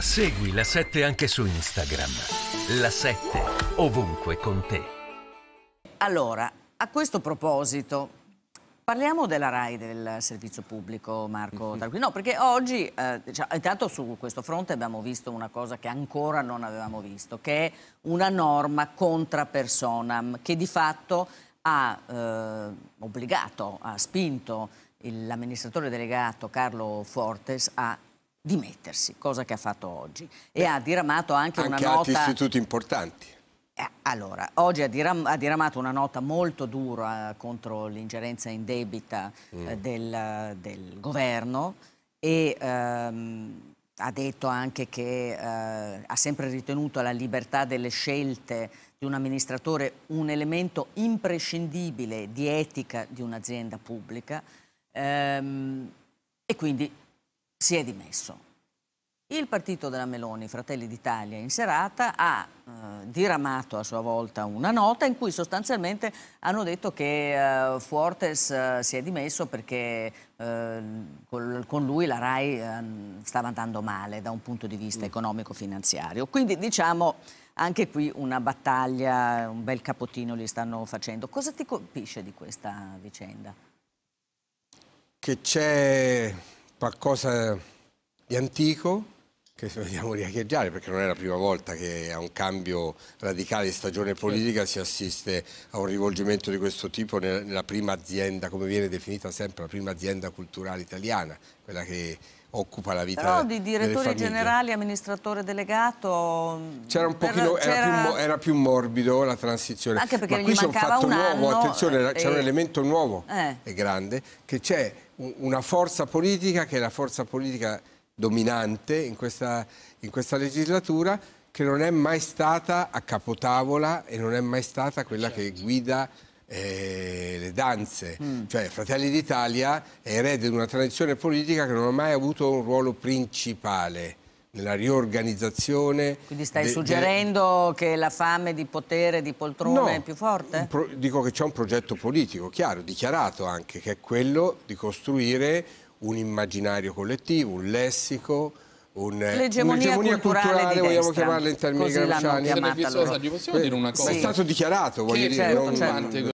Segui la 7 anche su Instagram. La 7 ovunque con te. Allora, a questo proposito, Parliamo della RAI, del servizio pubblico, Marco mhm. Tarquini. No, perché oggi, eh, cioè, intanto su questo fronte abbiamo visto una cosa che ancora non avevamo visto, che è una norma contra personam, che di fatto ha eh, obbligato, ha spinto l'amministratore delegato Carlo Fortes a dimettersi, cosa che ha fatto oggi. Beh, e ha diramato anche, anche una nota... Anche altri istituti importanti. Eh, allora, oggi ha, diramato una nota molto dura eh, contro l'ingerenza in debita eh, mm. del, del, governo e ehm, ha detto anche che eh, ha sempre ritenuto la libertà delle scelte di un amministratore un elemento imprescindibile di etica di un'azienda pubblica ehm, e quindi si è dimesso. Il partito della Meloni, Fratelli d'Italia, in serata ha eh, diramato a sua volta una nota in cui sostanzialmente hanno detto che eh, Fuortes eh, si è dimesso perché eh, col, con lui la RAI ehm, stava andando male da un punto di vista mm. economico-finanziario. Quindi diciamo anche qui una battaglia, un bel capotino li stanno facendo. Cosa ti colpisce di questa vicenda? Che c'è qualcosa di antico che vogliamo riaccheggiare perché non è la prima volta che a un cambio radicale di stagione politica si assiste a un rivolgimento di questo tipo nella prima azienda, come viene definita sempre, la prima azienda culturale italiana, quella che occupa la vita Però di direttore generale, amministratore delegato c'era un pochino, era più, era, più, morbido la transizione anche perché ma qui c'è un fatto un nuovo, attenzione e... c'è un elemento nuovo eh. e grande che c'è una forza politica che è la forza politica dominante in questa, in questa legislatura che non è mai stata a capotavola e non è mai stata quella certo. che guida eh, le danze. Mm. Cioè Fratelli d'Italia è erede di una tradizione politica che non ha mai avuto un ruolo principale nella riorganizzazione. Quindi stai de, suggerendo de... che la fame di potere, di poltrone no, è più forte? Pro, dico che c'è un progetto politico, chiaro, dichiarato anche, che è quello di costruire un immaginario collettivo, un lessico, un, l'egemonia, culturale, culturale vogliamo chiamarla in termini gramsciani. Sarebbe È stato dichiarato, voglio che dire. Certo, non, certo.